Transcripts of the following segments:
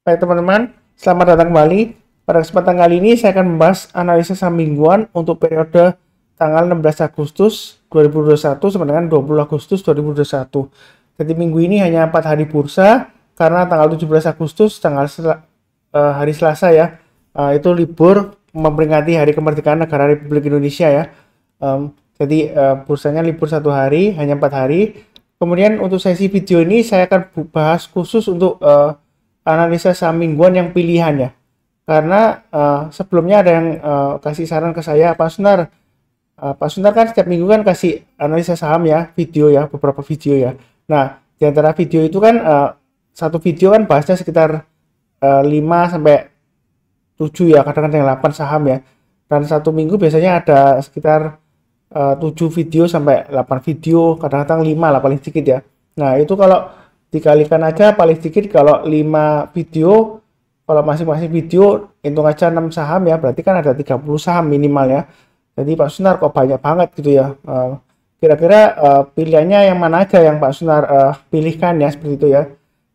Baik teman-teman, selamat datang kembali. Pada kesempatan kali ini saya akan membahas analisa saham mingguan untuk periode tanggal 16 Agustus 2021 sampai dengan 20 Agustus 2021. Jadi minggu ini hanya 4 hari bursa karena tanggal 17 Agustus tanggal eh, hari Selasa ya. Eh, itu libur memperingati hari kemerdekaan negara Republik Indonesia ya. jadi eh, bursanya libur satu hari, hanya 4 hari. Kemudian untuk sesi video ini saya akan bahas khusus untuk uh, analisa saham mingguan yang pilihannya. Karena uh, sebelumnya ada yang uh, kasih saran ke saya, Pak Sunar, uh, Pak Sunar kan setiap minggu kan kasih analisa saham ya, video ya, beberapa video ya. Nah, di antara video itu kan uh, satu video kan bahasnya sekitar uh, 5 sampai 7 ya, kadang-kadang 8 saham ya. Dan satu minggu biasanya ada sekitar uh, 7 video sampai 8 video, kadang-kadang 5 lah paling sedikit ya. Nah, itu kalau dikalikan aja paling sedikit kalau 5 video kalau masing-masing video hitung aja 6 saham ya berarti kan ada 30 saham minimal ya jadi Pak Sunar kok banyak banget gitu ya eh, kira-kira uh, uh, pilihannya yang mana aja yang Pak Sunar uh, pilihkan ya seperti itu ya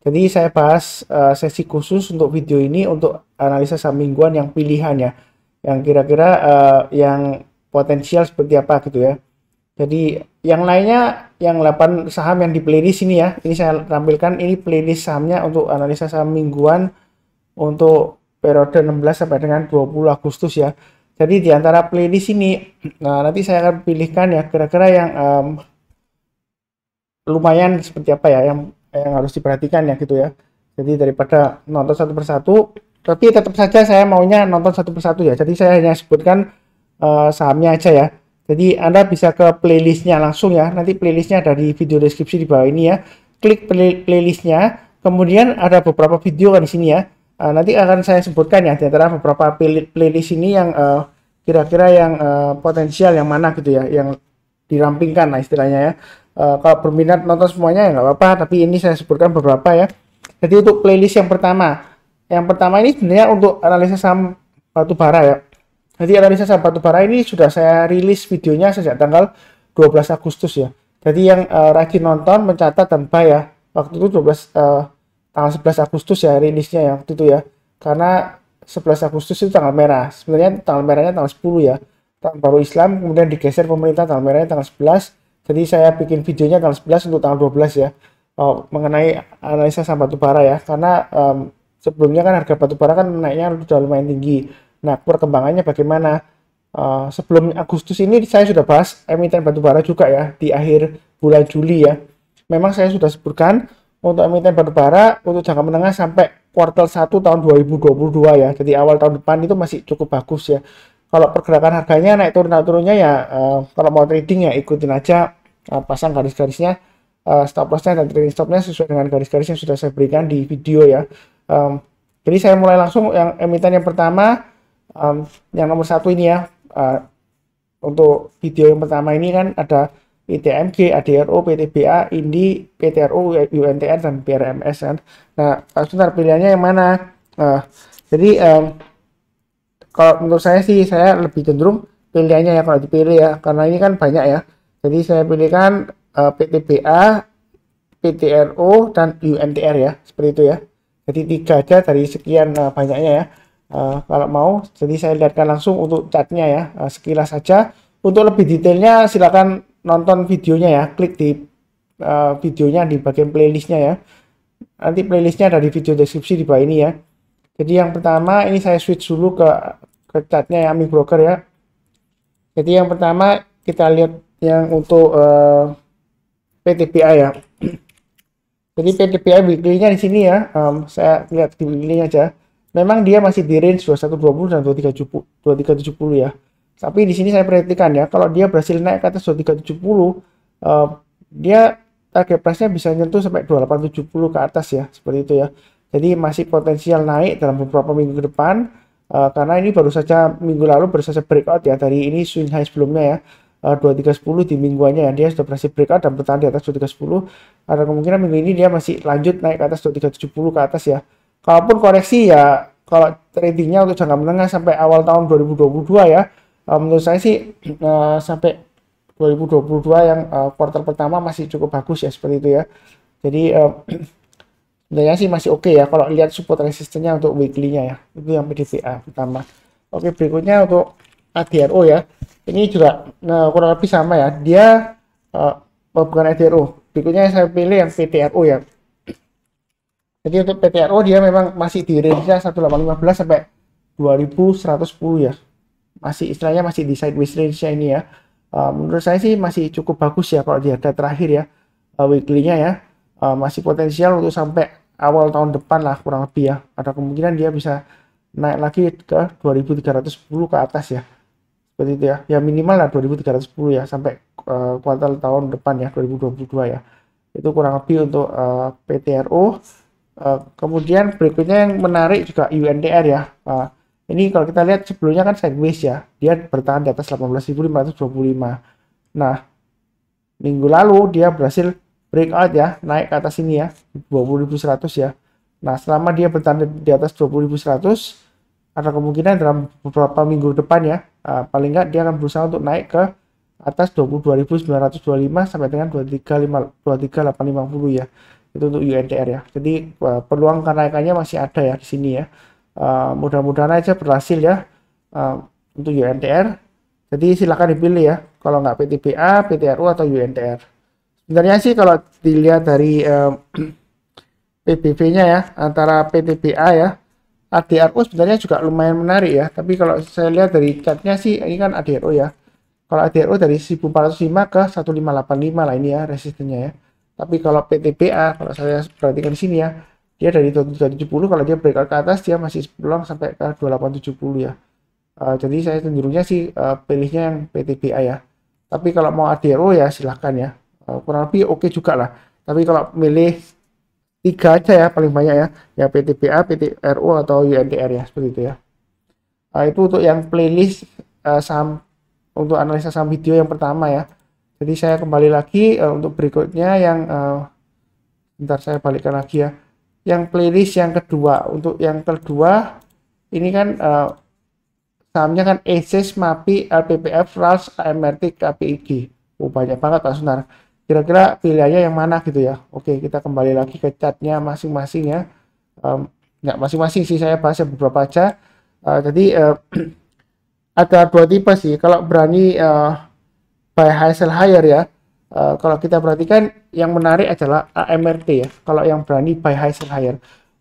jadi saya bahas uh, sesi khusus untuk video ini untuk analisa saham mingguan yang pilihan ya yang kira-kira uh, yang potensial seperti apa gitu ya jadi yang lainnya yang 8 saham yang dipilih di sini ya. Ini saya tampilkan ini playlist sahamnya untuk analisa saham mingguan untuk periode 16 sampai dengan 20 Agustus ya. Jadi di antara playlist ini nah nanti saya akan pilihkan ya kira-kira yang um, lumayan seperti apa ya yang yang harus diperhatikan ya gitu ya. Jadi daripada nonton satu persatu tapi tetap saja saya maunya nonton satu persatu ya. Jadi saya hanya sebutkan uh, sahamnya aja ya. Jadi Anda bisa ke playlistnya langsung ya. Nanti playlistnya ada di video deskripsi di bawah ini ya. Klik play playlistnya. Kemudian ada beberapa video kan di sini ya. Uh, nanti akan saya sebutkan ya di antara beberapa playlist ini yang eh, kira-kira uh, yang uh, potensial yang mana gitu ya, yang dirampingkan lah istilahnya ya. Uh, kalau berminat nonton semuanya ya nggak apa-apa. Tapi ini saya sebutkan beberapa ya. Jadi untuk playlist yang pertama, yang pertama ini sebenarnya untuk analisa saham batu bara ya Nanti analisa saham batu ini sudah saya rilis videonya sejak tanggal 12 Agustus ya. Jadi yang uh, rajin nonton, mencatat dan buy ya. Waktu itu 12 uh, eh, tanggal 11 Agustus ya rilisnya ya waktu itu ya. Karena 11 Agustus itu tanggal merah. Sebenarnya tanggal merahnya tanggal 10 ya. Tanggal baru Islam kemudian digeser pemerintah tanggal merahnya tanggal 11. Jadi saya bikin videonya tanggal 11 untuk tanggal 12 ya. Oh, mengenai analisa saham batu ya. Karena um, sebelumnya kan harga batu bara kan naiknya sudah lumayan tinggi Nah, perkembangannya bagaimana? Uh, sebelum Agustus ini saya sudah bahas emiten batubara juga ya di akhir bulan Juli ya. Memang saya sudah sebutkan untuk emiten batubara untuk jangka menengah sampai kuartal 1 tahun 2022 ya. Jadi awal tahun depan itu masih cukup bagus ya. Kalau pergerakan harganya naik turun naik turunnya ya uh, kalau mau trading ya ikutin aja uh, pasang garis-garisnya uh, stop lossnya dan trading stopnya sesuai dengan garis-garis yang sudah saya berikan di video ya. Um, jadi saya mulai langsung yang emiten yang pertama um, yang nomor satu ini ya uh, untuk video yang pertama ini kan ada PTMG, ADRO, PTBA, INDI, PTRO, UNTR, dan PRMS kan. Nah, sebentar pilihannya yang mana? Uh, jadi um, kalau menurut saya sih saya lebih cenderung pilihannya ya kalau dipilih ya karena ini kan banyak ya. Jadi saya pilihkan uh, eh, PTBA, PTRO, dan UNTR ya seperti itu ya. Jadi tiga aja dari sekian uh, banyaknya ya uh, kalau mau jadi saya lihatkan langsung untuk catnya ya uh, sekilas saja untuk lebih detailnya silahkan nonton videonya ya klik di uh, videonya di bagian playlistnya ya nanti playlistnya ada di video deskripsi di bawah ini ya jadi yang pertama ini saya switch dulu ke ke catnya ya Mi Broker ya jadi yang pertama kita lihat yang untuk uh, PTPA ya jadi PTPA weekly-nya di sini ya um, saya lihat di weekly aja Memang dia masih di range 2120 dan 2370, ya. Tapi di sini saya perhatikan ya, kalau dia berhasil naik ke atas 2370, uh, eh, dia target price-nya bisa nyentuh sampai 2870 ke atas ya, seperti itu ya. Jadi masih potensial naik dalam beberapa minggu ke depan, uh, karena ini baru saja minggu lalu baru saja breakout ya, dari ini swing high sebelumnya ya. 2310 eh, di mingguannya ya dia sudah berhasil breakout dan bertahan di atas 2310 ada kemungkinan minggu ini dia masih lanjut naik ke atas 2370 ke atas ya kalaupun koreksi ya kalau tradingnya untuk jangka menengah sampai awal tahun 2022 ya eh, menurut saya sih eh, sampai 2022 yang quarter eh, pertama masih cukup bagus ya seperti itu ya jadi uh, sebenarnya sih masih oke okay ya kalau lihat support resistennya untuk weekly-nya ya itu yang PDCA pertama oke berikutnya untuk ADRO ya ini juga nah, kurang lebih sama ya dia uh, bukan ADRO berikutnya saya pilih yang PTRO ya jadi untuk PTRO dia memang masih di range-nya 1815 sampai 2110 ya. Masih istilahnya masih di sideways range-nya ini ya. Uh, menurut saya sih masih cukup bagus ya kalau di harga terakhir ya uh, weekly-nya ya. Uh, masih potensial untuk sampai awal tahun depan lah kurang lebih ya. Ada kemungkinan dia bisa naik lagi ke 2310 ke atas ya. Seperti itu ya. Ya minimal lah 2310 ya sampai uh, kuartal tahun depan ya 2022 ya. Itu kurang lebih untuk uh, PTRO. Eh, kemudian berikutnya yang menarik juga UNDR ya. Uh, ini kalau kita lihat sebelumnya kan sideways ya. Dia bertahan di atas 18.525. Nah, minggu lalu dia berhasil breakout ya, naik ke atas ini ya, 20.100 ya. Nah, selama dia bertahan di atas 20.100, ada kemungkinan dalam beberapa minggu depan ya, eh, paling nggak dia akan berusaha untuk naik ke atas 22.925 sampai dengan 23.850 ya itu untuk UNTR ya. Jadi uh, peluang kenaikannya masih ada ya di sini ya. Uh, Mudah-mudahan aja berhasil ya uh, untuk UNTR. Jadi silakan dipilih ya. Kalau nggak PTBA, PTRU atau UNTR. Sebenarnya sih kalau dilihat dari uh, PBB-nya ya antara PTBA ya ADRU sebenarnya juga lumayan menarik ya. Tapi kalau saya lihat dari catnya sih ini kan ADRU ya. Kalau ADRU dari 1405 ke 1585 lah ini ya resistennya ya tapi kalau PTBA, kalau saya perhatikan di sini ya, dia dari 2770 kalau dia breakout ke atas dia masih peluang sampai ke 2870 ya. Uh, jadi saya cenderungnya sih uh, pilihnya yang PTBA ya. Tapi kalau mau ADRO ya silahkan ya. Uh, kurang lebih oke okay juga lah. Tapi kalau milih tiga aja ya paling banyak ya. Ya PTBA, PTRO atau UNTR ya seperti itu ya. Uh, itu untuk yang playlist uh, saham untuk analisa saham video yang pertama ya. Jadi saya kembali lagi uh, untuk berikutnya yang uh, eh, ntar saya balikkan lagi ya. Yang playlist yang kedua, untuk yang kedua ini kan uh, sahamnya kan ESIS, MAPI, LPPF, RALS, AMRT, KPIG. Oh banyak banget Pak Sunar. Kira-kira pilihannya yang mana gitu ya. Oke, kita kembali lagi ke catnya masing-masing ya. Um, nggak masing-masing sih saya bahas beberapa aja. Uh, jadi uh, ada dua tipe sih. Kalau berani uh, Buy by sell Higher ya. Uh, kalau kita perhatikan yang menarik adalah AMRT ya. Kalau yang berani buy by sell Higher.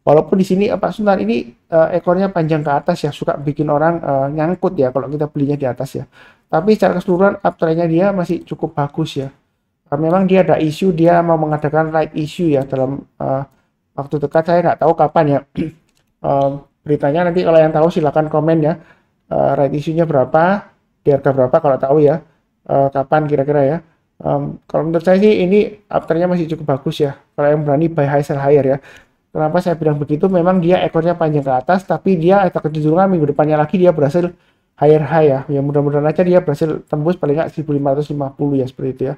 Walaupun di sini eh, Pak Sunan ini uh, ekornya panjang ke atas ya, suka bikin orang uh, nyangkut ya kalau kita belinya di atas ya. Tapi secara keseluruhan uptrendnya dia masih cukup bagus ya. Uh, memang dia ada isu, dia mau mengadakan right issue ya dalam uh, waktu dekat saya nggak tahu kapan ya. uh, beritanya nanti kalau yang tahu silahkan komen ya. Uh, right issue berapa, di harga berapa kalau tahu ya uh, kapan kira-kira ya. Um, kalau menurut saya sih ini afternya masih cukup bagus ya. Kalau yang berani buy high sell higher ya. Kenapa saya bilang begitu? Memang dia ekornya panjang ke atas, tapi dia atau kecenderungan minggu depannya lagi dia berhasil higher high ya. Ya mudah-mudahan aja dia berhasil tembus paling nggak 1550 ya seperti itu ya.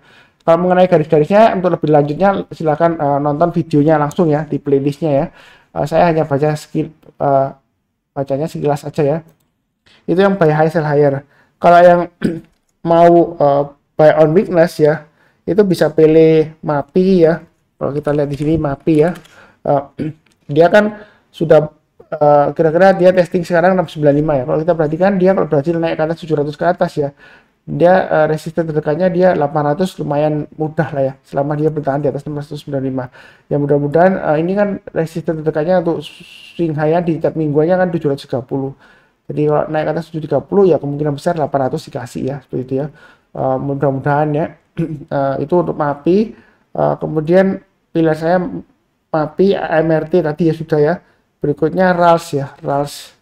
Kalau mengenai garis-garisnya untuk lebih lanjutnya silahkan uh, eh, nonton videonya langsung ya di playlistnya ya. Uh, saya hanya baca skill uh, bacanya sekilas aja ya. Itu yang buy high sell higher. Kalau yang mau uh, buy on weakness ya itu bisa pilih MAPI ya kalau kita lihat di sini MAPI ya uh, dia kan sudah eh, kira-kira uh, dia testing sekarang 695 ya kalau kita perhatikan dia kalau berhasil naik ke atas 700 ke atas ya dia uh, resisten terdekatnya dia 800 lumayan mudah lah ya selama dia bertahan di atas 695 ya mudah-mudahan uh, ini kan resisten terdekatnya untuk swing high di tiap mingguannya kan 730 jadi kalau naik atas 730 ya kemungkinan besar 800 dikasih ya seperti itu ya. Uh, mudah-mudahan ya uh, itu untuk MAPI. Uh, kemudian pilihan saya MAPI mrt tadi ya sudah ya. Berikutnya RALS ya, RALS.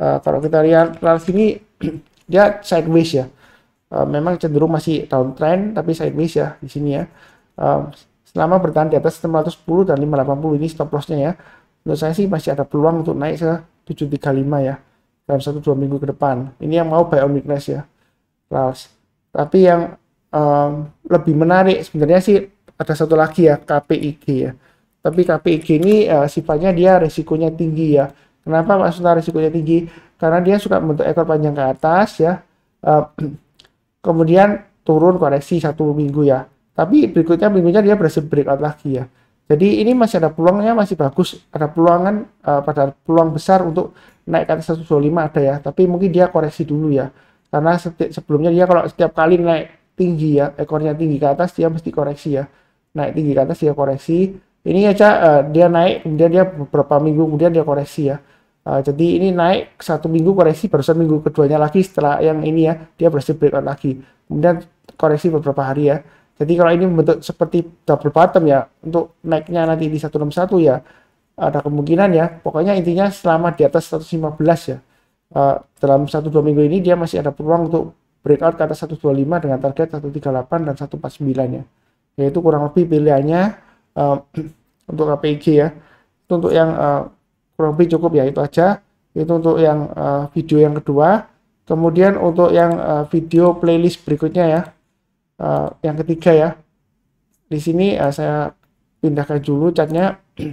Uh, kalau kita lihat RALS ini dia sideways ya. Uh, memang cenderung masih downtrend tapi sideways ya di sini ya. Uh, selama bertahan di atas 610 dan 580 ini stop lossnya ya. Menurut saya sih masih ada peluang untuk naik ke 735 ya dalam satu dua minggu ke depan. Ini yang mau weakness ya, Rals. Tapi yang um, lebih menarik sebenarnya sih ada satu lagi ya KPIG ya. Tapi KPIG ini uh, sifatnya dia resikonya tinggi ya. Kenapa maksudnya resikonya tinggi? Karena dia suka bentuk ekor panjang ke atas ya. Uh, kemudian turun koreksi satu minggu ya. Tapi berikutnya minggunya dia berhasil breakout lagi ya. Jadi ini masih ada peluangnya masih bagus, ada peluangan uh, pada peluang besar untuk naik ke atas 125 ada ya, tapi mungkin dia koreksi dulu ya. Karena setiap, sebelumnya dia kalau setiap kali naik tinggi ya, ekornya tinggi ke atas dia mesti koreksi ya. Naik tinggi ke atas dia koreksi. Ini aja uh, dia naik kemudian dia beberapa minggu kemudian dia koreksi ya. Uh, jadi ini naik satu minggu koreksi barusan minggu keduanya lagi setelah yang ini ya dia berhasil breakout lagi. Kemudian koreksi beberapa hari ya. Jadi kalau ini bentuk seperti double bottom ya, untuk naiknya nanti di 161 ya, ada kemungkinan ya. Pokoknya intinya selama di atas 115 ya, eh, dalam 1-2 minggu ini dia masih ada peluang untuk breakout ke atas 125 dengan target 138 dan 149 ya. Yaitu kurang lebih pilihannya uh, untuk KPIG ya. Itu untuk yang uh, kurang lebih cukup ya, itu aja. Itu untuk yang uh, video yang kedua. Kemudian untuk yang uh, video playlist berikutnya ya, uh, yang ketiga ya. Di sini uh, saya pindahkan dulu catnya.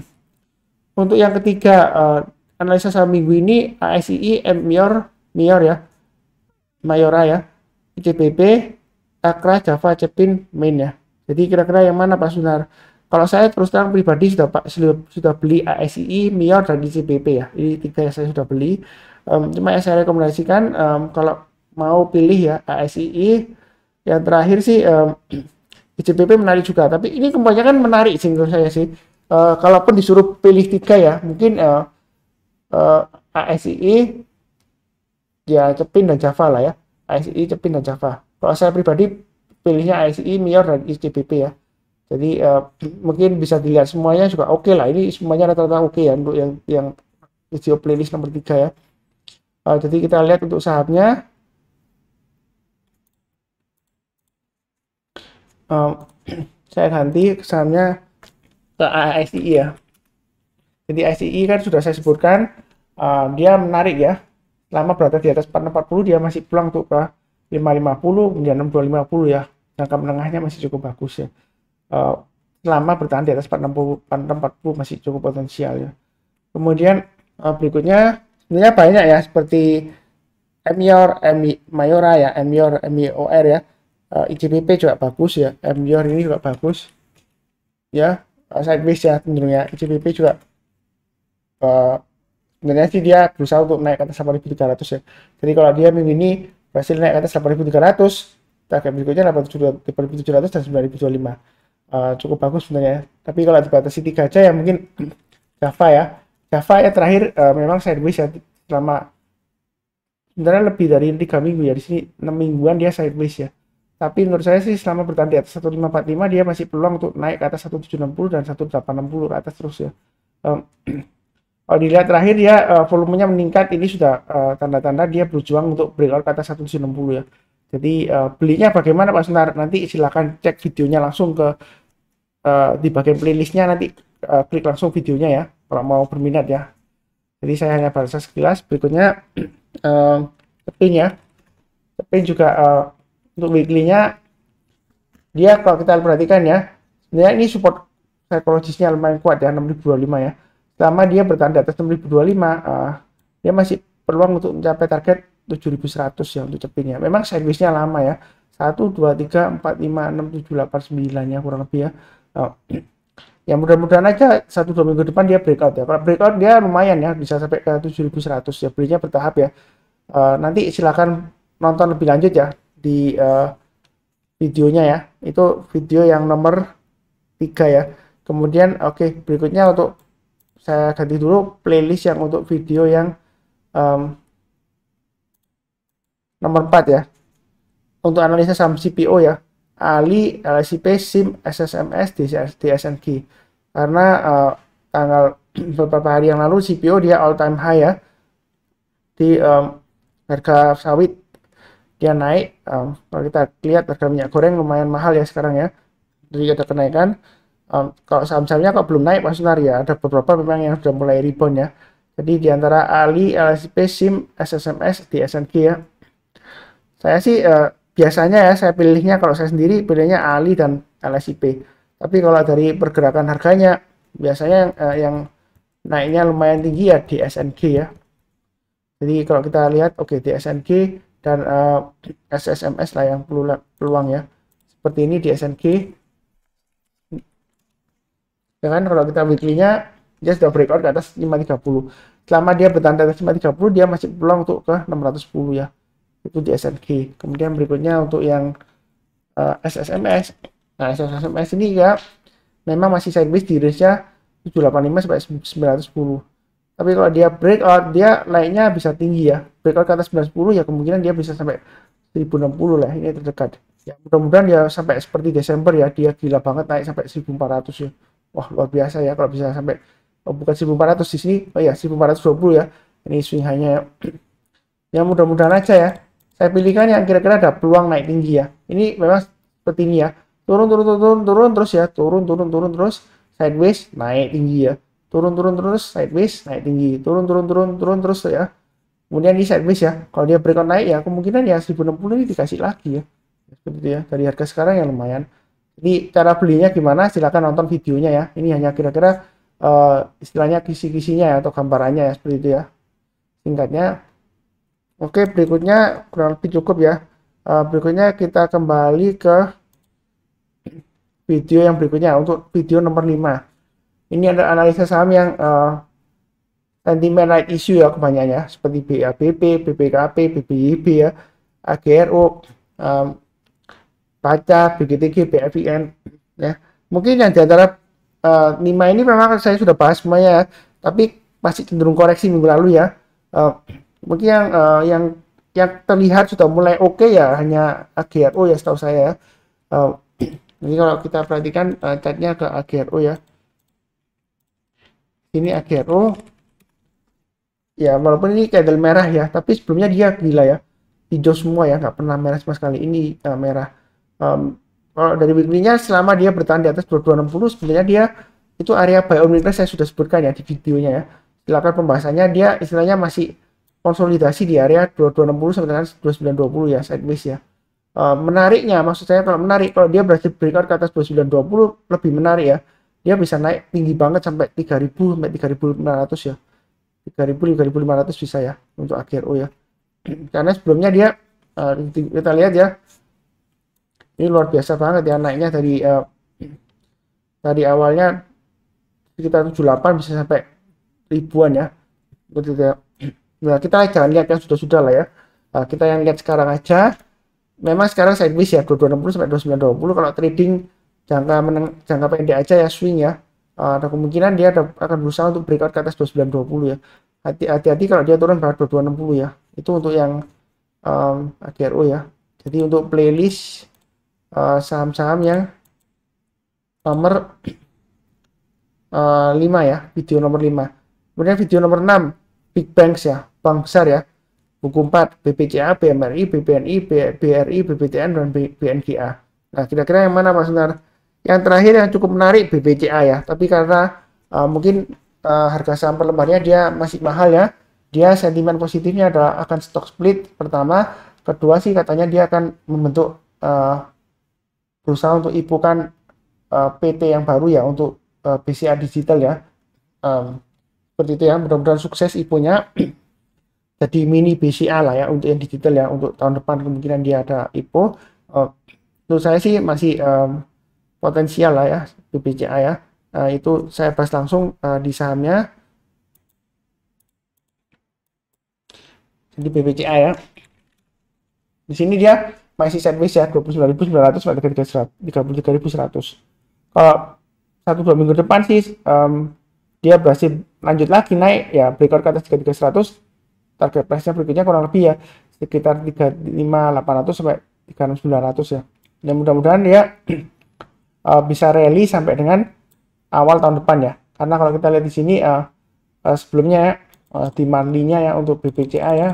Untuk yang ketiga, uh, analisa saham minggu ini ASII, MIOR, MIOR ya, Mayora ya, ICBP, Akra, Java, Cepin, Main ya. Jadi kira-kira yang mana Pak Sunar? Kalau saya terus terang pribadi sudah Pak sudah beli ASII, MIOR dan ICBP ya. Ini tiga yang saya sudah beli. Um, cuma yang saya rekomendasikan um, kalau mau pilih ya ASII yang terakhir sih uh, ICPP menarik juga tapi ini kebanyakan menarik sih menurut saya sih uh, kalaupun disuruh pilih tiga ya mungkin uh, eh, uh, eh, ASII ya Cepin dan Java lah ya ASII Cepin dan Java kalau saya pribadi pilihnya ASII Mior dan ICPP ya jadi uh, mungkin bisa dilihat semuanya juga oke okay lah ini semuanya rata-rata oke okay ya untuk yang yang video playlist nomor tiga ya uh, jadi kita lihat untuk sahamnya um, saya ganti sahamnya ke AICI e ya. Jadi ICI e kan sudah saya sebutkan uh, dia menarik ya. Lama berada di atas 440 dia masih pulang tuh ke 550 kemudian 6250 ya. Jangka menengahnya masih cukup bagus ya. Uh, lama bertahan di atas 460 440 masih cukup potensial ya. Kemudian uh, berikutnya sebenarnya banyak ya seperti Emi, Miora ya, Emior, Emior ya uh, juga bagus ya MDR ini juga bagus ya eh, sideways ya tentunya IGPP juga uh, sebenarnya sih dia berusaha untuk naik ke atas 8300 ya jadi kalau dia minggu ini berhasil naik ke atas 8300 target berikutnya 8700 dan 9025 uh, cukup bagus sebenarnya tapi kalau dibatasi 3 aja ya mungkin Java ya Java ya terakhir uh, memang sideways ya selama sebenarnya lebih dari tiga minggu ya di sini enam mingguan dia sideways ya tapi menurut saya sih selama bertahan di atas 1545 dia masih peluang untuk naik ke atas 1760 dan 1860 ke atas terus ya. Um, kalau dilihat terakhir ya uh, volumenya meningkat ini sudah eh, tanda-tanda uh, dia berjuang untuk breakout ke atas 1760 ya. Jadi uh, belinya bagaimana Pak Sunar? Nanti silahkan cek videonya langsung ke uh, di bagian playlistnya nanti uh, klik langsung videonya ya kalau mau berminat ya. Jadi saya hanya balas sekilas. Berikutnya uh, tepin ya. tepin juga uh, untuk weekly-nya dia kalau kita perhatikan ya sebenarnya ini support psikologisnya lumayan kuat ya 6025 ya selama dia bertahan di atas 6025 uh, eh, dia masih peluang untuk mencapai target 7100 ya untuk ya memang nya lama ya 1, 2, 3, 4, 5, 6, 7, 8, 9 ya kurang lebih ya oh. ya mudah-mudahan aja 1-2 minggu depan dia breakout ya kalau breakout dia lumayan ya bisa sampai ke 7100 ya belinya bertahap ya uh, nanti silahkan nonton lebih lanjut ya di uh, videonya ya itu video yang nomor tiga ya kemudian oke okay, berikutnya untuk saya ganti dulu playlist yang untuk video yang um, nomor empat ya untuk analisa saham CPO ya Ali, LCP SIM, SSMS, DSNG karena uh, tanggal beberapa hari yang lalu CPO dia all time high ya di um, harga sawit dia naik um, kalau kita lihat harga minyak goreng lumayan mahal ya sekarang ya jadi ada kenaikan um, kalau saham-sahamnya kok belum naik Pak Sunar ya ada beberapa memang yang sudah mulai rebound ya jadi di antara Ali, LSP, SIM, SSMS, di SNG ya saya sih uh, biasanya ya saya pilihnya kalau saya sendiri pilihnya Ali dan LSP tapi kalau dari pergerakan harganya biasanya uh, yang naiknya lumayan tinggi ya di SNG ya jadi kalau kita lihat oke okay, di SNG dan uh, eh, SSMS lah yang peluang ya seperti ini di SNG dengan kan kalau kita weekly-nya dia sudah breakout ke atas 530 selama dia bertahan di atas 530 dia masih peluang untuk ke 610 ya itu di SNG kemudian berikutnya untuk yang uh, eh, SSMS nah SSMS ini ya memang masih sideways di range-nya 785 sampai 910 tapi kalau dia breakout, dia naiknya bisa tinggi ya. Breakout ke atas 90 ya kemungkinan dia bisa sampai 1060 lah. Ini terdekat. Ya mudah-mudahan ya sampai seperti Desember ya. Dia gila banget naik sampai 1400 ya. Wah luar biasa ya kalau bisa sampai oh, bukan 1400 di sini. Oh ya 1420 ya. Ini swing hanya ya mudah-mudahan aja ya. Saya pilihkan yang kira-kira ada peluang naik tinggi ya. Ini memang seperti ini ya. Turun, turun, turun, turun, turun, terus ya. Turun, turun, turun, terus. Sideways, naik tinggi ya turun turun terus sideways naik tinggi turun turun turun turun terus ya kemudian ini sideways ya kalau dia breakout naik ya kemungkinan ya 1060 ini dikasih lagi ya seperti itu ya dari harga sekarang yang lumayan Ini cara belinya gimana silahkan nonton videonya ya ini hanya kira-kira uh, istilahnya kisi-kisinya ya, atau gambarannya ya seperti itu ya singkatnya oke berikutnya kurang lebih cukup ya uh, berikutnya kita kembali ke video yang berikutnya untuk video nomor 5 ini adalah analisa saham yang uh, sentimen right issue ya ya seperti eh, BAPP, BPKP, BBIB ya, AGRO, um, PACA, BGTG, BFIN ya. Mungkin yang di antara uh, ini memang saya sudah bahas semuanya ya, tapi masih cenderung koreksi minggu lalu ya. Uh, mungkin yang uh, yang yang terlihat sudah mulai oke okay ya hanya AGRO ya setahu saya. Uh, jadi kalau kita perhatikan uh, catnya ke AGRO ya ini akhir oh. ya walaupun ini candle merah ya tapi sebelumnya dia gila ya hijau semua ya nggak pernah merah sama sekali ini uh, merah um, kalau dari weekly selama dia bertahan di atas 2260 sebenarnya dia itu area buy on weakness saya sudah sebutkan ya di videonya ya silakan pembahasannya dia istilahnya masih konsolidasi di area 2260 sampai dengan 2920 ya sideways ya uh, menariknya maksud saya kalau menarik kalau dia berhasil breakout ke atas 2920 lebih menarik ya dia bisa naik tinggi banget sampai 3000 sampai 3500 ya 3000 3500 bisa ya untuk akhir oh ya karena sebelumnya dia uh, kita lihat ya ini luar biasa banget ya naiknya dari uh, dari awalnya sekitar 78 bisa sampai ribuan ya, ya. nah kita jangan lihat yang sudah-sudah lah ya nah, kita yang lihat sekarang aja memang sekarang saya sideways ya 2260 sampai 2920 kalau trading jangka meneng, jangka pendek aja ya swing ya uh, ada kemungkinan dia ada, akan berusaha untuk breakout ke atas 2920 ya hati-hati kalau dia turun pada 2260 ya itu untuk yang um, AGRO ya jadi untuk playlist ah, saham-saham uh, yang nomor uh, ah, 5 ya video nomor 5 kemudian video nomor 6 big banks ya bank besar ya buku 4 BPCA, BMRI, BPNI, BRI, BPTN, dan BNGA nah kira-kira yang mana Pak sunar yang terakhir yang cukup menarik BBCA ya, tapi karena uh, mungkin uh, harga saham per dia masih mahal ya. Dia sentimen positifnya adalah akan stock split pertama, kedua sih katanya dia akan membentuk uh, berusaha untuk ibukan uh, PT yang baru ya untuk uh, BCA digital ya. Um, seperti itu ya, mudah-mudahan sukses ibunya. Jadi mini BCA lah ya untuk yang digital ya untuk tahun depan kemungkinan dia ada IPO. Uh, menurut saya sih masih um, potensial lah ya BBCA ya uh, itu saya bahas langsung uh, di sahamnya jadi BBCA ya di sini dia masih service ya 29.900 sampai 33.100 kalau satu dua minggu depan sih um, dia berhasil lanjut lagi naik ya breakout ke atas 33.100 target price nya berikutnya kurang lebih ya sekitar 35.800 sampai 36.900 ya dan mudah-mudahan ya uh, bisa rally sampai dengan awal tahun depan ya. Karena kalau kita lihat di sini uh, uh, sebelumnya uh, di mandinya ya untuk BBCA ya.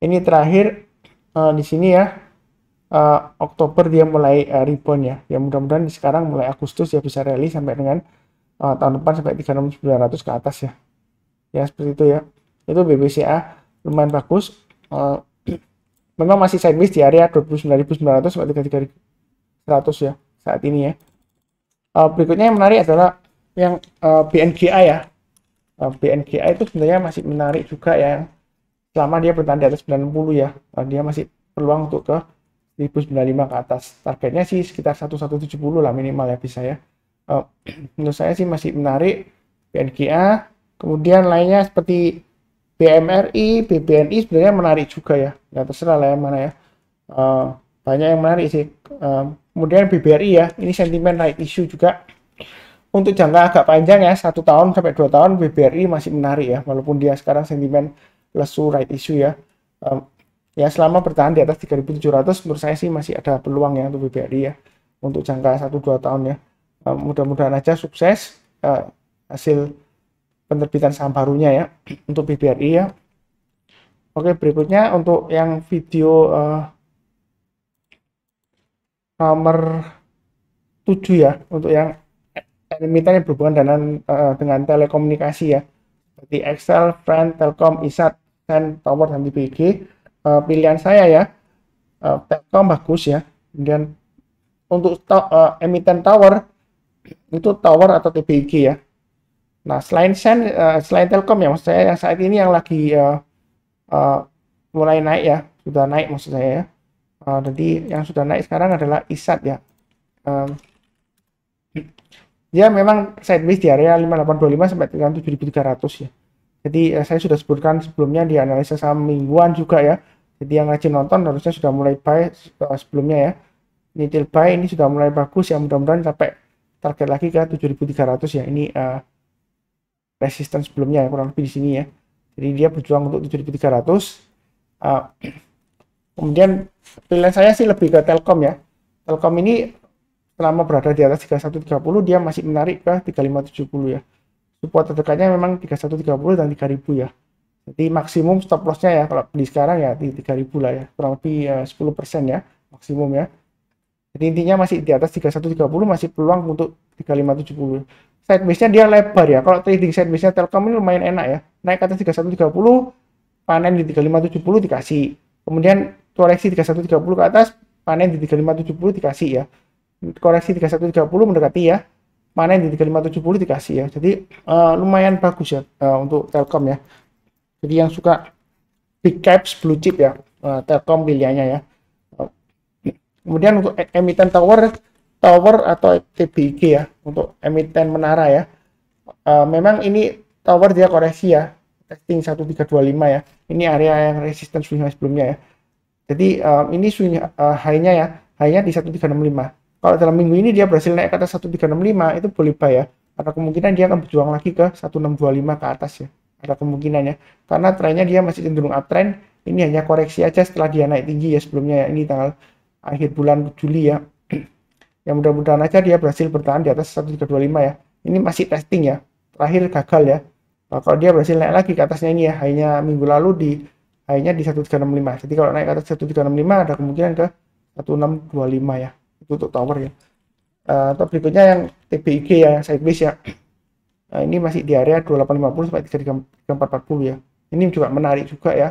Ini terakhir uh, di sini ya uh, Oktober dia mulai uh, rebound ya. Ya mudah-mudahan sekarang mulai Agustus ya bisa rally sampai dengan uh, tahun depan sampai 3900 ke atas ya. Ya seperti itu ya. Itu BBCA lumayan bagus. Uh, memang masih sideways di area 29.900 sampai 33.100 ya saat ini ya. Uh, berikutnya yang menarik adalah yang uh, eh, BNGA ya. Uh, eh, BNGA itu sebenarnya masih menarik juga ya, selama dia bertahan di atas 90 ya, uh, dia masih peluang untuk ke 1095 ke atas. Targetnya sih sekitar 1170 lah minimal ya bisa ya. Uh, menurut saya sih masih menarik BNGA. Kemudian lainnya seperti BMRI, BBNI sebenarnya menarik juga ya. Ya terserah lah yang mana ya. Uh, banyak yang menarik sih. Uh, Kemudian BBRI ya, ini sentimen naik isu juga. Untuk jangka agak panjang ya, satu tahun sampai dua tahun BBRI masih menarik ya, walaupun dia sekarang sentimen lesu right issue ya. Um, ya selama bertahan di atas 3.700 menurut saya sih masih ada peluang ya untuk BBRI ya untuk jangka 1-2 tahun ya um, mudah-mudahan aja sukses uh, hasil penerbitan saham barunya ya untuk BBRI ya oke berikutnya untuk yang video uh, nomor 7 ya untuk yang emiten yang berhubungan dengan eh, dengan telekomunikasi ya seperti Excel, Friend, Telkom, Isat, dan Tower dan TPG. Uh, eh, pilihan saya ya uh, Telkom bagus ya. Kemudian untuk to emiten Tower itu Tower atau TBG ya. Nah selain Sen, uh, selain Telkom ya maksud saya yang saat ini yang lagi uh, uh, mulai naik ya sudah naik maksud saya ya Uh, jadi yang sudah naik sekarang adalah ISAT ya. Um, ya memang sideways di area 5825 sampai 37.300 ya. Jadi ya, saya sudah sebutkan sebelumnya di analisa saham mingguan juga ya. Jadi yang rajin nonton harusnya sudah mulai buy eh, sebelumnya ya. Nitil buy ini sudah mulai bagus ya mudah-mudahan sampai target lagi ke 7300 ya. Ini uh, resisten sebelumnya ya, kurang lebih di sini ya. Jadi dia berjuang untuk 7300. Uh, Kemudian pilihan saya sih lebih ke Telkom ya. Telkom ini selama berada di atas 3130 dia masih menarik ke 3570 ya. Support terdekatnya memang 3130 dan 3000 ya. Jadi maksimum stop lossnya ya kalau beli sekarang ya di 3000 lah ya. Kurang lebih 10% eh, ya maksimum ya. Jadi intinya masih di atas 3130 masih peluang untuk 3570. Sidebase-nya dia lebar ya. Kalau trading sidebase-nya Telkom ini lumayan enak ya. Naik ke atas 3130 panen di 3570 dikasih. Kemudian koreksi 3130 ke atas, panen di 3570 dikasih ya. Koreksi 3130 mendekati ya. Panen di 3570 dikasih ya. Jadi uh, lumayan bagus ya uh, untuk Telkom ya. Jadi yang suka big caps blue chip ya, uh, Telkom pilihannya ya. kemudian untuk emiten tower tower atau TBG ya untuk emiten menara ya. Uh, memang ini tower dia koreksi ya testing 1325 ya. Ini area yang resisten sebelumnya ya jadi um, ini swing uh, high-nya ya, high-nya di 1365. Kalau dalam minggu ini dia berhasil naik ke atas 1365 itu boleh buy ya. Ada kemungkinan dia akan berjuang lagi ke 1625 ke atas ya. Ada kemungkinannya. Karena trennya dia masih cenderung uptrend. Ini hanya koreksi aja setelah dia naik tinggi ya sebelumnya ya. Ini tanggal akhir bulan Juli ya. Yang mudah-mudahan aja dia berhasil bertahan di atas 1325 ya. Ini masih testing ya. Terakhir gagal ya. Nah, kalau dia berhasil naik lagi ke atasnya ini ya, hanya minggu lalu di hanya di 1365 jadi kalau naik ke atas 1365 ada kemungkinan ke 1625 ya itu untuk tower ya uh, eh, atau berikutnya yang TBIG ya sideways ya nah, ini masih di area 2850 sampai 3440 ya ini juga menarik juga ya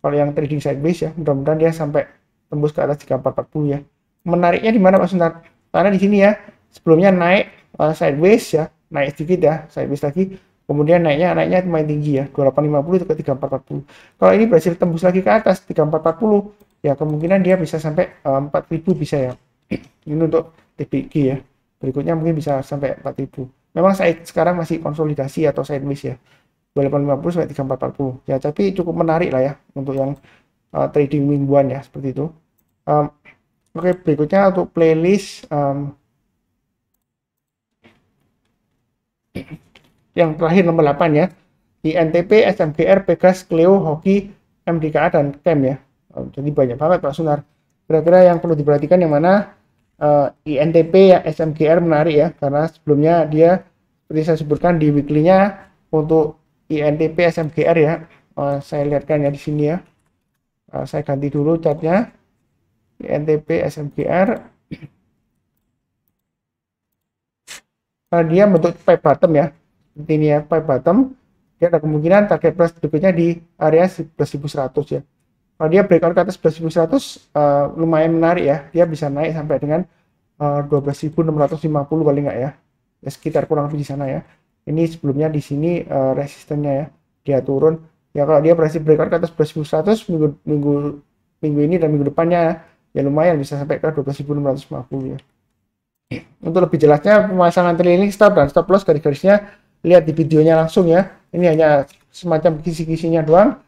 kalau yang trading sideways ya mudah-mudahan dia sampai tembus ke atas 3440 ya menariknya di mana Pak Sunar? karena di sini ya sebelumnya naik uh, sideways ya naik sedikit ya sideways lagi kemudian naiknya naiknya lumayan tinggi ya 2850 itu ke 3440 kalau ini berhasil tembus lagi ke atas 3440 ya kemungkinan dia bisa sampai uh, eh, 4000 bisa ya ini untuk TPG ya berikutnya mungkin bisa sampai 4000 memang saya sekarang masih konsolidasi atau sideways ya 2850 sampai 3440 ya tapi cukup menarik lah ya untuk yang uh, trading mingguan ya seperti itu um, oke okay, berikutnya untuk playlist um, yang terakhir nomor 8 ya di NTP, SMGR, Pegas, Cleo, Hoki, MDKA dan KEM ya. Oh, jadi banyak banget Pak Sunar. Kira-kira yang perlu diperhatikan yang mana uh, eh, INTP ya SMGR menarik ya karena sebelumnya dia seperti saya sebutkan di weekly-nya untuk INTP SMGR ya. Uh, saya lihatkan ya di sini ya. Uh, saya ganti dulu catnya. INTP SMGR nah, dia bentuk pipe bottom ya ini ya pipe bottom dia ada kemungkinan target price berikutnya di area 11.100 ya kalau dia breakout ke atas 11.100 uh, eh, lumayan menarik ya dia bisa naik sampai dengan uh, 12.650 kali nggak ya ya sekitar kurang lebih di sana ya ini sebelumnya di sini uh, resistennya ya dia turun ya kalau dia berhasil breakout ke atas 11.100 minggu minggu minggu ini dan minggu depannya ya lumayan bisa sampai ke 12.650 ya untuk lebih jelasnya pemasangan trailing stop dan stop loss garis-garisnya lihat di videonya langsung ya. Ini hanya semacam kisi-kisinya doang.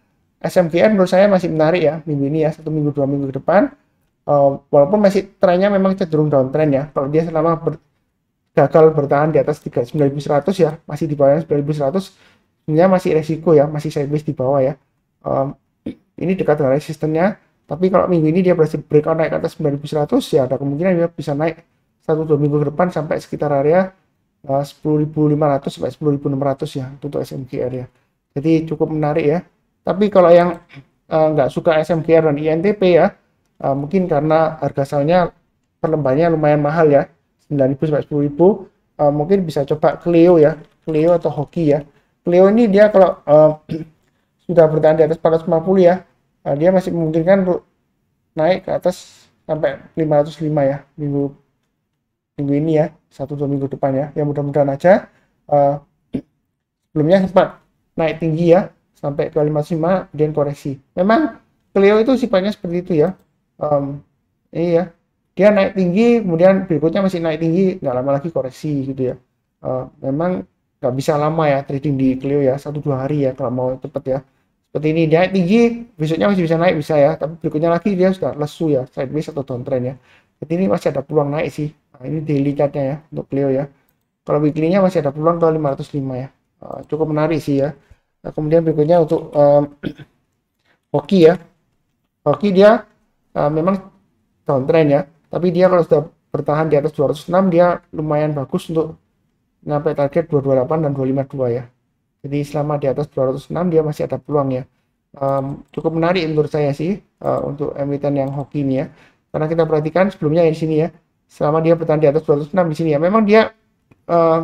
SMKN menurut saya masih menarik ya minggu ini ya, satu minggu dua minggu ke depan. Uh, walaupun masih trennya memang cenderung downtrend ya. Kalau dia selama ber, gagal bertahan di atas 9100 ya, masih di bawah 9100 Ini masih resiko ya, masih sideways di bawah ya. Um, ini dekat dengan resistennya, tapi kalau minggu ini dia berhasil breakout naik ke atas 9100 ya ada kemungkinan dia bisa naik satu dua minggu ke depan sampai sekitar area 10.500 nah, sampai 10.600 ya untuk SMGR ya. Jadi cukup menarik ya. Tapi kalau yang uh, suka SMGR dan INTP ya, uh, mungkin karena harga sahamnya per lumayan mahal ya, 9.000 sampai 10.000, uh, eh, mungkin bisa coba Clio ya, Clio atau Hoki ya. Clio ini dia kalau uh, sudah bertahan di atas 450 ya, uh, dia masih memungkinkan untuk naik ke atas sampai 505 ya minggu minggu ini ya satu dua minggu depan ya ya mudah-mudahan aja uh, eh, sebelumnya sempat naik tinggi ya sampai 255 kemudian koreksi memang Cleo itu sifatnya seperti itu ya um, iya dia naik tinggi kemudian berikutnya masih naik tinggi nggak lama lagi koreksi gitu ya uh, memang nggak bisa lama ya trading di Cleo ya satu dua hari ya kalau mau cepet ya seperti ini dia naik tinggi besoknya masih bisa naik bisa ya tapi berikutnya lagi dia sudah lesu ya sideways atau downtrend ya jadi ini masih ada peluang naik sih nah, ini daily chartnya ya untuk Leo ya kalau weekly-nya masih ada peluang ke 505 ya uh, cukup menarik sih ya nah, kemudian berikutnya untuk um, hoki ya hoki dia uh, memang downtrend ya tapi dia kalau sudah bertahan di atas 206 dia lumayan bagus untuk sampai target 228 dan 252 ya jadi selama di atas 206 dia masih ada peluang ya um, cukup menarik menurut saya sih uh, untuk emiten yang hoki ini ya. Karena kita perhatikan sebelumnya di sini ya, selama dia bertahan di atas 206 di sini ya memang dia eh,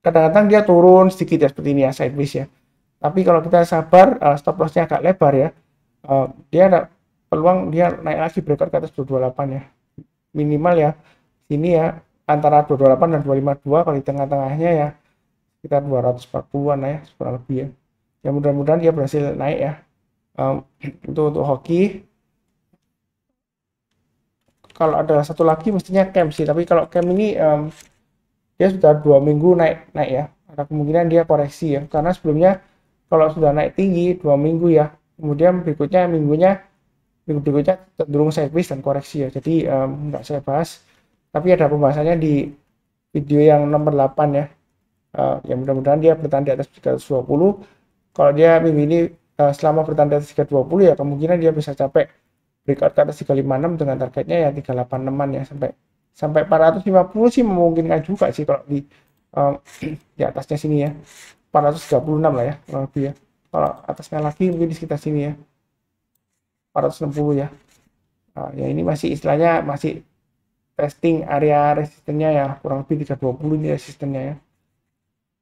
kadang-kadang uh, dia turun sedikit ya seperti ini ya sideways ya tapi kalau kita sabar uh, stop lossnya agak lebar ya uh, dia ada peluang dia naik lagi breakout ke atas 228 ya minimal ya sini ya antara 228 dan 252 kalau di tengah-tengahnya ya sekitar 240-an ya kurang lebih ya ya mudah-mudahan dia berhasil naik ya um, itu untuk hoki kalau ada satu lagi mestinya camp sih tapi kalau camp ini um, dia sudah dua minggu naik naik ya ada kemungkinan dia koreksi ya karena sebelumnya kalau sudah naik tinggi dua minggu ya kemudian berikutnya minggunya minggu berikutnya cenderung sideways dan koreksi ya jadi um, saya bahas tapi ada pembahasannya di video yang nomor 8 ya uh, ya mudah-mudahan dia bertahan di atas 320 kalau dia minggu ini uh, selama bertahan di atas 320 ya kemungkinan dia bisa capek breakout ke atas 356 dengan targetnya ya 386an ya sampai sampai 450 sih memungkinkan juga sih kalau di um, di atasnya sini ya 436 lah ya kurang lebih ya kalau atasnya lagi mungkin di sekitar sini ya 460 ya nah, ya ini masih istilahnya masih testing area resistennya ya kurang lebih 320 ini resistennya ya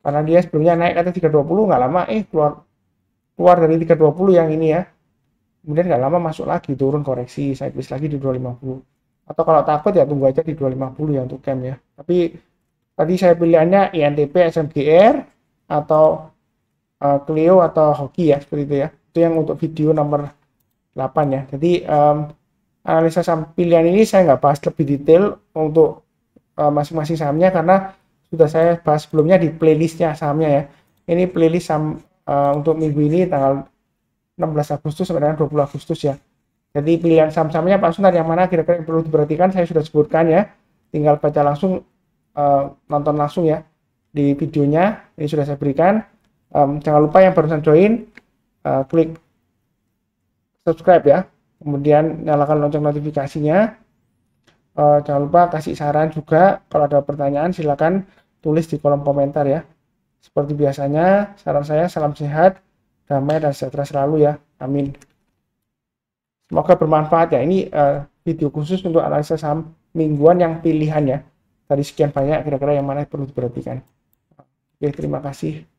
karena dia sebelumnya naik ke atas 320 nggak lama eh keluar keluar dari 320 yang ini ya kemudian nggak lama masuk lagi turun koreksi sideways lagi di 250 atau kalau takut ya tunggu aja di 250 ya untuk cam ya tapi tadi saya pilihannya INTP SMGR atau uh, Clio atau Hoki ya seperti itu ya itu yang untuk video nomor 8 ya jadi um, analisa saham pilihan ini saya nggak bahas lebih detail untuk eh, masing-masing uh, sahamnya karena sudah saya bahas sebelumnya di playlistnya sahamnya ya ini playlist saham uh, eh, untuk minggu ini tanggal 16 Agustus sampai dengan 20 Agustus ya. Jadi pilihan saham-sahamnya Pak Sunar yang mana kira-kira yang perlu diperhatikan saya sudah sebutkan ya. Tinggal baca langsung, uh, nonton langsung ya di videonya. Ini sudah saya berikan. Um, jangan lupa yang barusan join, uh, klik subscribe ya. Kemudian nyalakan lonceng notifikasinya. Uh, jangan lupa kasih saran juga. Kalau ada pertanyaan silakan tulis di kolom komentar ya. Seperti biasanya, saran saya salam sehat damai dan sejahtera selalu ya. Amin. Semoga bermanfaat ya. Ini uh, video khusus untuk analisa saham mingguan yang pilihan ya. Tadi sekian banyak kira-kira yang mana perlu diperhatikan. Oke, terima kasih.